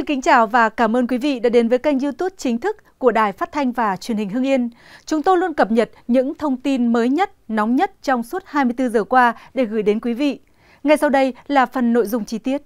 Xin kính chào và cảm ơn quý vị đã đến với kênh YouTube chính thức của Đài Phát thanh và Truyền hình Hưng Yên. Chúng tôi luôn cập nhật những thông tin mới nhất, nóng nhất trong suốt 24 giờ qua để gửi đến quý vị. Ngay sau đây là phần nội dung chi tiết.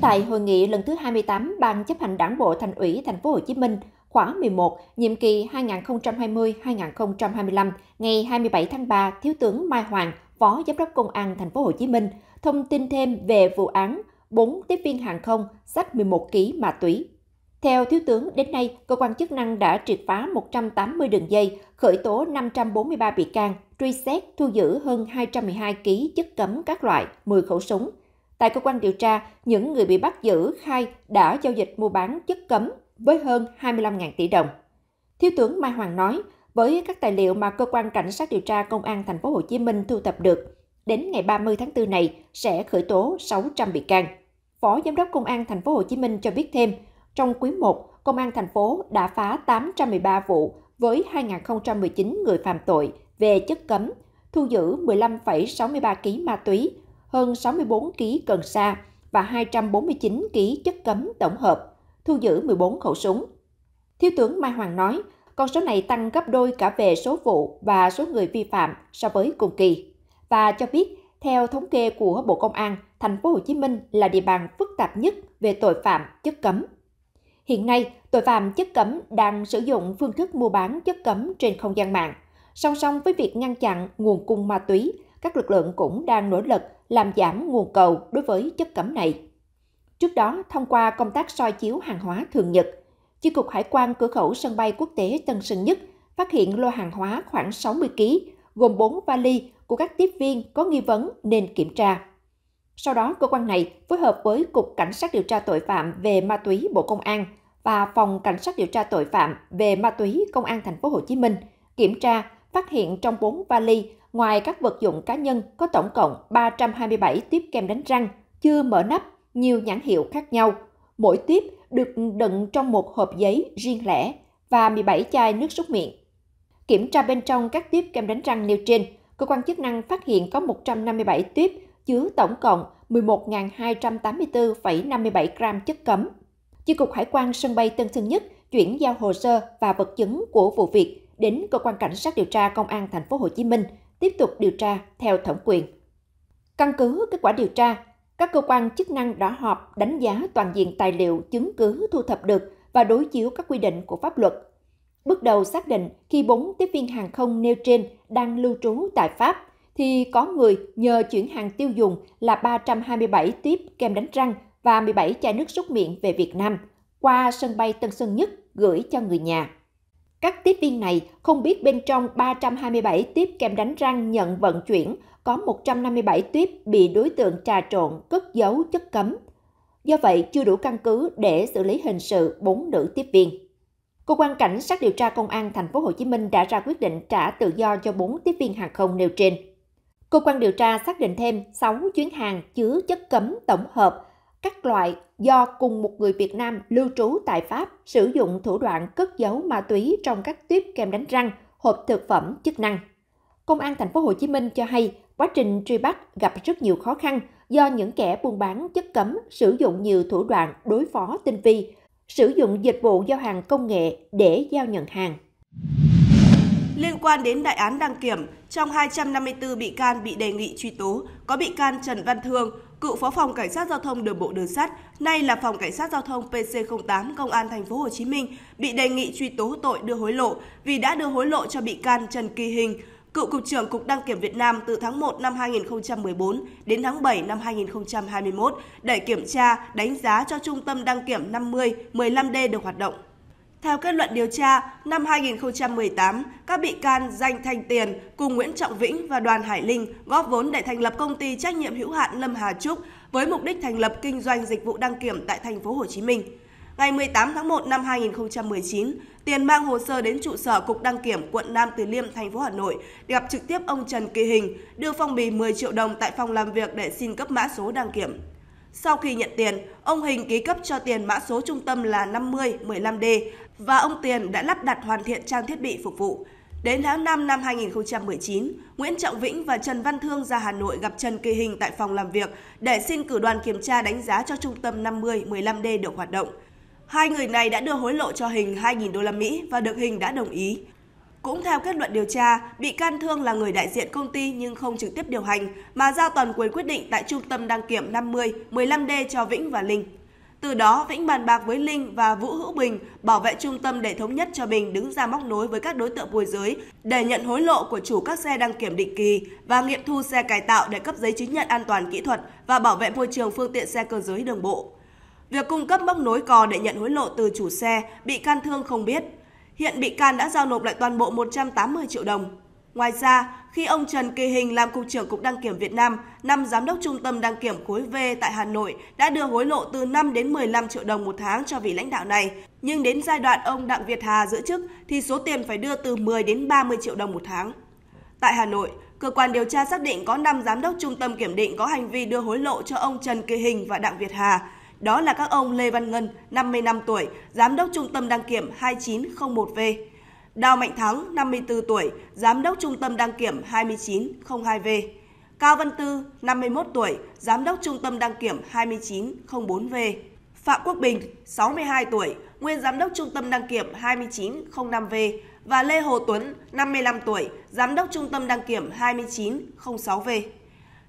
Tại hội nghị lần thứ 28 Ban chấp hành Đảng bộ Thành ủy Thành phố Hồ Chí Minh khóa 11, nhiệm kỳ 2020-2025, ngày 27 tháng 3, Thiếu tướng Mai Hoàng, Phó Giám đốc Công an Thành phố Hồ Chí Minh thông tin thêm về vụ án 4 tiếp viên hàng không sách 11 kg ma túy. Theo Thiếu tướng, đến nay, cơ quan chức năng đã triệt phá 180 đường dây, khởi tố 543 bị can, truy xét, thu giữ hơn 212 kg chất cấm các loại, 10 khẩu súng. Tại cơ quan điều tra, những người bị bắt giữ khai đã giao dịch mua bán chất cấm với hơn 25.000 tỷ đồng. Thiếu tướng Mai Hoàng nói, với các tài liệu mà cơ quan cảnh sát điều tra công an thành phố Hồ Chí Minh thu thập được, đến ngày 30 tháng 4 này sẽ khởi tố 600 bị can. Phó Giám đốc Công an Thành phố Hồ Chí Minh cho biết thêm, trong quý 1, Công an thành phố đã phá 813 vụ với 2.019 người phạm tội về chất cấm, thu giữ 15,63 kg ma túy, hơn 64 kg cần sa và 249 kg chất cấm tổng hợp, thu giữ 14 khẩu súng. Thiếu tướng Mai Hoàng nói, con số này tăng gấp đôi cả về số vụ và số người vi phạm so với cùng kỳ và cho biết theo thống kê của Bộ Công an, thành phố Hồ Chí Minh là địa bàn phức tạp nhất về tội phạm chất cấm. Hiện nay, tội phạm chất cấm đang sử dụng phương thức mua bán chất cấm trên không gian mạng. Song song với việc ngăn chặn nguồn cung ma túy, các lực lượng cũng đang nỗ lực làm giảm nguồn cầu đối với chất cấm này. Trước đó, thông qua công tác soi chiếu hàng hóa thường nhật, Chi cục Hải quan cửa khẩu sân bay quốc tế Tân Sơn Nhất phát hiện lô hàng hóa khoảng 60 kg, gồm 4 vali của các tiếp viên có nghi vấn nên kiểm tra. Sau đó, cơ quan này phối hợp với Cục Cảnh sát điều tra tội phạm về ma túy Bộ Công an và Phòng Cảnh sát điều tra tội phạm về ma túy Công an thành phố Hồ Chí Minh kiểm tra phát hiện trong 4 vali ngoài các vật dụng cá nhân có tổng cộng 327 tiếp kem đánh răng chưa mở nắp, nhiều nhãn hiệu khác nhau. Mỗi tiếp được đựng trong một hộp giấy riêng lẻ và 17 chai nước súc miệng. Kiểm tra bên trong các tiếp kem đánh răng nêu trên, cơ quan chức năng phát hiện có 157 tuyếp chứa tổng cộng 11.284,57 gram chất cấm. Chi cục Hải quan sân bay Tân Sơn Nhất chuyển giao hồ sơ và vật chứng của vụ việc đến cơ quan cảnh sát điều tra công an thành phố Hồ Chí Minh tiếp tục điều tra theo thẩm quyền. Căn cứ kết quả điều tra, các cơ quan chức năng đã họp đánh giá toàn diện tài liệu chứng cứ thu thập được và đối chiếu các quy định của pháp luật Bước đầu xác định khi bốn tiếp viên hàng không nêu trên đang lưu trú tại Pháp, thì có người nhờ chuyển hàng tiêu dùng là 327 tiếp kem đánh răng và 17 chai nước súc miệng về Việt Nam qua sân bay Tân Sơn Nhất gửi cho người nhà. Các tiếp viên này không biết bên trong 327 tiếp kem đánh răng nhận vận chuyển có 157 tiếp bị đối tượng trà trộn cất giấu chất cấm. Do vậy, chưa đủ căn cứ để xử lý hình sự bốn nữ tiếp viên. Cơ quan cảnh sát điều tra công an thành phố Hồ Chí Minh đã ra quyết định trả tự do cho 4 tiếp viên hàng không nêu trên. Cơ quan điều tra xác định thêm 6 chuyến hàng chứa chất cấm tổng hợp các loại do cùng một người Việt Nam lưu trú tại Pháp sử dụng thủ đoạn cất giấu ma túy trong các tuyếp kem đánh răng, hộp thực phẩm chức năng. Công an thành phố Hồ Chí Minh cho hay quá trình truy bắt gặp rất nhiều khó khăn do những kẻ buôn bán chất cấm sử dụng nhiều thủ đoạn đối phó tinh vi, sử dụng dịch vụ giao hàng công nghệ để giao nhận hàng. Liên quan đến đại án đăng kiểm, trong 254 bị can bị đề nghị truy tố, có bị can Trần Văn Thương, cựu phó phòng cảnh sát giao thông đường bộ đường sắt, nay là phòng cảnh sát giao thông PC08 công an thành phố Hồ Chí Minh bị đề nghị truy tố tội đưa hối lộ vì đã đưa hối lộ cho bị can Trần Kỳ Hình, cựu cục trưởng Cục Đăng kiểm Việt Nam từ tháng 1 năm 2014 đến tháng 7 năm 2021 để kiểm tra, đánh giá cho Trung tâm Đăng kiểm 50 15D được hoạt động. Theo kết luận điều tra, năm 2018, các bị can Danh Thanh Tiền cùng Nguyễn Trọng Vĩnh và Đoàn Hải Linh góp vốn để thành lập công ty trách nhiệm hữu hạn Lâm Hà Trúc với mục đích thành lập kinh doanh dịch vụ đăng kiểm tại thành phố Hồ Chí Minh. Ngày 18 tháng 1 năm 2019, Tiền mang hồ sơ đến trụ sở Cục đăng kiểm quận Nam Từ Liêm, thành phố Hà Nội để gặp trực tiếp ông Trần Kỳ Hình, đưa phong bì 10 triệu đồng tại phòng làm việc để xin cấp mã số đăng kiểm. Sau khi nhận tiền, ông Hình ký cấp cho Tiền mã số trung tâm là 5015D và ông Tiền đã lắp đặt hoàn thiện trang thiết bị phục vụ. Đến tháng 5 năm 2019, Nguyễn Trọng Vĩnh và Trần Văn Thương ra Hà Nội gặp Trần Kỳ Hình tại phòng làm việc để xin cử đoàn kiểm tra đánh giá cho trung tâm 5015D được hoạt động. Hai người này đã đưa hối lộ cho Hình 2.000 đô la Mỹ và được Hình đã đồng ý. Cũng theo kết luận điều tra, bị can Thương là người đại diện công ty nhưng không trực tiếp điều hành mà giao toàn quyền quyết định tại trung tâm đăng kiểm 50 15D cho Vĩnh và Linh. Từ đó, Vĩnh bàn bạc với Linh và Vũ Hữu Bình bảo vệ trung tâm để thống nhất cho mình đứng ra móc nối với các đối tượng môi giới để nhận hối lộ của chủ các xe đăng kiểm định kỳ và nghiệm thu xe cải tạo để cấp giấy chứng nhận an toàn kỹ thuật và bảo vệ môi trường phương tiện xe cơ giới đường bộ. Việc cung cấp móc nối cò để nhận hối lộ từ chủ xe, bị can Thương không biết. Hiện bị can đã giao nộp lại toàn bộ 180 triệu đồng. Ngoài ra, khi ông Trần Kỳ Hình làm Cục trưởng Cục Đăng kiểm Việt Nam, năm Giám đốc Trung tâm Đăng kiểm khối V tại Hà Nội đã đưa hối lộ từ 5 đến 15 triệu đồng một tháng cho vị lãnh đạo này. Nhưng đến giai đoạn ông Đặng Việt Hà giữ chức thì số tiền phải đưa từ 10 đến 30 triệu đồng một tháng. Tại Hà Nội, cơ quan điều tra xác định có 5 giám đốc trung tâm kiểm định có hành vi đưa hối lộ cho ông Trần Kỳ Hình và Đặng Việt Hà, đó là các ông Lê Văn Ngân, 55 tuổi, Giám đốc Trung tâm Đăng kiểm 2901V, Đào Mạnh Thắng, 54 tuổi, Giám đốc Trung tâm Đăng kiểm 2902V, Cao Văn Tư, 51 tuổi, Giám đốc Trung tâm Đăng kiểm 2904V, Phạm Quốc Bình, 62 tuổi, Nguyên Giám đốc Trung tâm Đăng kiểm 2905V và Lê Hồ Tuấn, 55 tuổi, Giám đốc Trung tâm Đăng kiểm 2906V.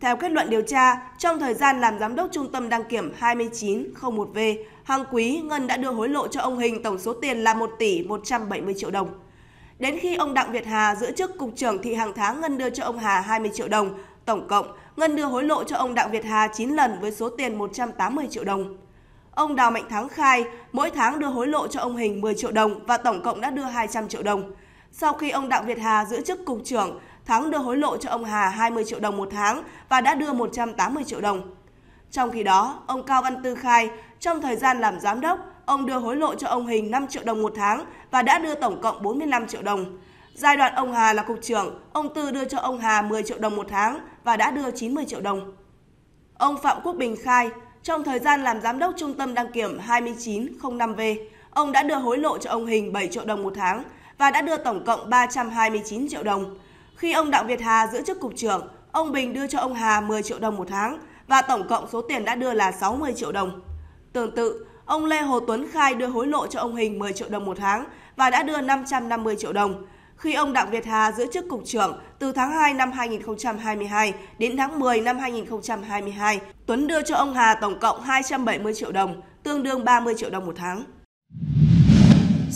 Theo kết luận điều tra, trong thời gian làm giám đốc trung tâm đăng kiểm 2901V, hàng quý Ngân đã đưa hối lộ cho ông Hình tổng số tiền là 1 tỷ 170 triệu đồng. Đến khi ông Đặng Việt Hà giữ chức cục trưởng thì hàng tháng Ngân đưa cho ông Hà 20 triệu đồng. Tổng cộng, Ngân đưa hối lộ cho ông Đặng Việt Hà 9 lần với số tiền 180 triệu đồng. Ông Đào Mạnh Thắng khai mỗi tháng đưa hối lộ cho ông Hình 10 triệu đồng và tổng cộng đã đưa 200 triệu đồng. Sau khi ông Đặng Việt Hà giữ chức cục trưởng, Thắng đưa hối lộ cho ông Hà 20 triệu đồng một tháng và đã đưa 180 triệu đồng. Trong khi đó, ông Cao Văn Tư khai, trong thời gian làm giám đốc, ông đưa hối lộ cho ông Hình 5 triệu đồng một tháng và đã đưa tổng cộng 45 triệu đồng. Giai đoạn ông Hà là cục trưởng, ông Tư đưa cho ông Hà 10 triệu đồng một tháng và đã đưa 90 triệu đồng. Ông Phạm Quốc Bình khai, trong thời gian làm giám đốc trung tâm đăng kiểm 2905V, ông đã đưa hối lộ cho ông Hình 7 triệu đồng một tháng và đã đưa tổng cộng 329 triệu đồng. Khi ông Đặng Việt Hà giữ chức cục trưởng, ông Bình đưa cho ông Hà 10 triệu đồng một tháng và tổng cộng số tiền đã đưa là 60 triệu đồng. Tương tự, ông Lê Hồ Tuấn khai đưa hối lộ cho ông Hình 10 triệu đồng một tháng và đã đưa 550 triệu đồng. Khi ông Đặng Việt Hà giữ chức cục trưởng từ tháng 2 năm 2022 đến tháng 10 năm 2022, Tuấn đưa cho ông Hà tổng cộng 270 triệu đồng, tương đương 30 triệu đồng một tháng.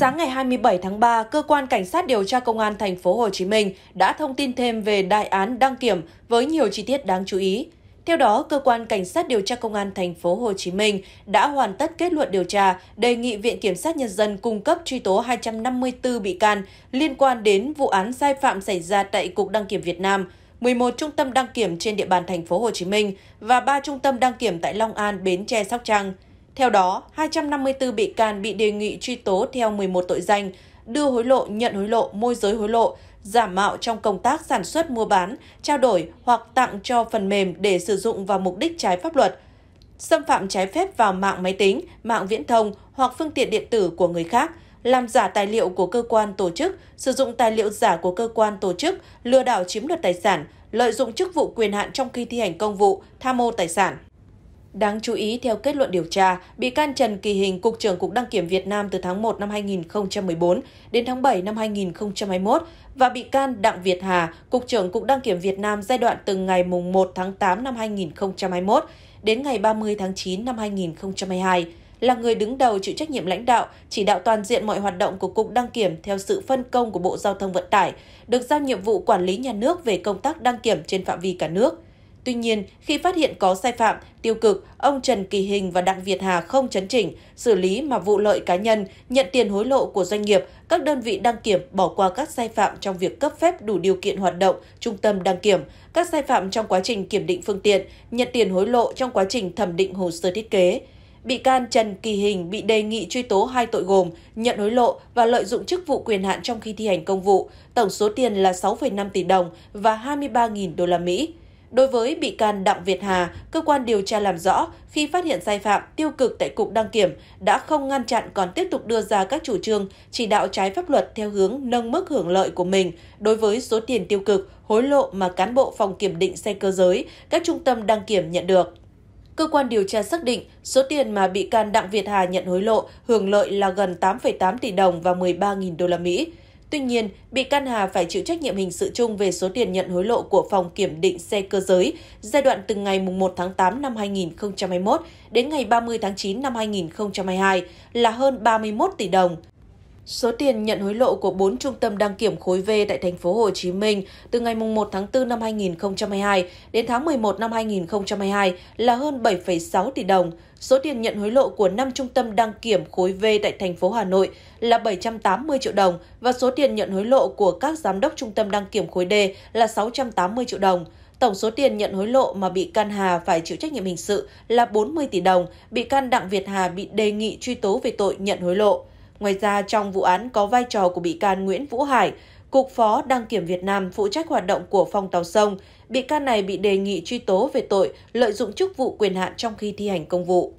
Sáng ngày 27 tháng 3, cơ quan cảnh sát điều tra công an thành phố Hồ Chí Minh đã thông tin thêm về đại án đăng kiểm với nhiều chi tiết đáng chú ý. Theo đó, cơ quan cảnh sát điều tra công an thành phố Hồ Chí Minh đã hoàn tất kết luận điều tra, đề nghị Viện kiểm sát nhân dân cung cấp truy tố 254 bị can liên quan đến vụ án sai phạm xảy ra tại cục đăng kiểm Việt Nam, 11 trung tâm đăng kiểm trên địa bàn thành phố Hồ Chí Minh và 3 trung tâm đăng kiểm tại Long An, Bến Tre, Sóc Trăng. Theo đó, 254 bị can bị đề nghị truy tố theo 11 tội danh đưa hối lộ, nhận hối lộ, môi giới hối lộ, giả mạo trong công tác sản xuất mua bán, trao đổi hoặc tặng cho phần mềm để sử dụng vào mục đích trái pháp luật, xâm phạm trái phép vào mạng máy tính, mạng viễn thông hoặc phương tiện điện tử của người khác, làm giả tài liệu của cơ quan tổ chức, sử dụng tài liệu giả của cơ quan tổ chức, lừa đảo chiếm đoạt tài sản, lợi dụng chức vụ quyền hạn trong khi thi hành công vụ, tham mô tài sản. Đáng chú ý, theo kết luận điều tra, bị can Trần Kỳ Hình, Cục trưởng Cục Đăng kiểm Việt Nam từ tháng 1 năm 2014 đến tháng 7 năm 2021 và bị can Đặng Việt Hà, Cục trưởng Cục Đăng kiểm Việt Nam giai đoạn từ ngày 1 tháng 8 năm 2021 đến ngày 30 tháng 9 năm 2022 là người đứng đầu chịu trách nhiệm lãnh đạo, chỉ đạo toàn diện mọi hoạt động của Cục Đăng kiểm theo sự phân công của Bộ Giao thông Vận tải, được giao nhiệm vụ quản lý nhà nước về công tác đăng kiểm trên phạm vi cả nước – Tuy nhiên, khi phát hiện có sai phạm, tiêu cực, ông Trần Kỳ Hình và Đặng Việt Hà không chấn chỉnh, xử lý mà vụ lợi cá nhân, nhận tiền hối lộ của doanh nghiệp, các đơn vị đăng kiểm bỏ qua các sai phạm trong việc cấp phép đủ điều kiện hoạt động trung tâm đăng kiểm, các sai phạm trong quá trình kiểm định phương tiện, nhận tiền hối lộ trong quá trình thẩm định hồ sơ thiết kế. Bị can Trần Kỳ Hình bị đề nghị truy tố hai tội gồm nhận hối lộ và lợi dụng chức vụ quyền hạn trong khi thi hành công vụ, tổng số tiền là 6,5 tỷ đồng và 23.000 đô la Mỹ. Đối với bị can Đặng Việt Hà, cơ quan điều tra làm rõ khi phát hiện sai phạm tiêu cực tại Cục Đăng Kiểm đã không ngăn chặn còn tiếp tục đưa ra các chủ trương chỉ đạo trái pháp luật theo hướng nâng mức hưởng lợi của mình đối với số tiền tiêu cực, hối lộ mà cán bộ phòng kiểm định xe cơ giới, các trung tâm đăng kiểm nhận được. Cơ quan điều tra xác định số tiền mà bị can Đặng Việt Hà nhận hối lộ hưởng lợi là gần 8,8 tỷ đồng và 13.000 đô la Mỹ. Tuy nhiên, bị can Hà phải chịu trách nhiệm hình sự chung về số tiền nhận hối lộ của Phòng Kiểm định xe cơ giới giai đoạn từ ngày 1 tháng 8 năm 2021 đến ngày 30 tháng 9 năm 2022 là hơn 31 tỷ đồng. Số tiền nhận hối lộ của 4 trung tâm đăng kiểm khối V tại thành phố Hồ Chí Minh từ ngày 1 tháng 4 năm 2022 đến tháng 11 năm 2022 là hơn 7,6 tỷ đồng. Số tiền nhận hối lộ của 5 trung tâm đăng kiểm khối V tại thành phố Hà Nội là 780 triệu đồng và số tiền nhận hối lộ của các giám đốc trung tâm đăng kiểm khối D là 680 triệu đồng. Tổng số tiền nhận hối lộ mà bị can Hà phải chịu trách nhiệm hình sự là 40 tỷ đồng, bị can Đặng Việt Hà bị đề nghị truy tố về tội nhận hối lộ. Ngoài ra, trong vụ án có vai trò của bị can Nguyễn Vũ Hải, Cục Phó Đăng kiểm Việt Nam phụ trách hoạt động của Phong Tàu Sông, bị can này bị đề nghị truy tố về tội lợi dụng chức vụ quyền hạn trong khi thi hành công vụ.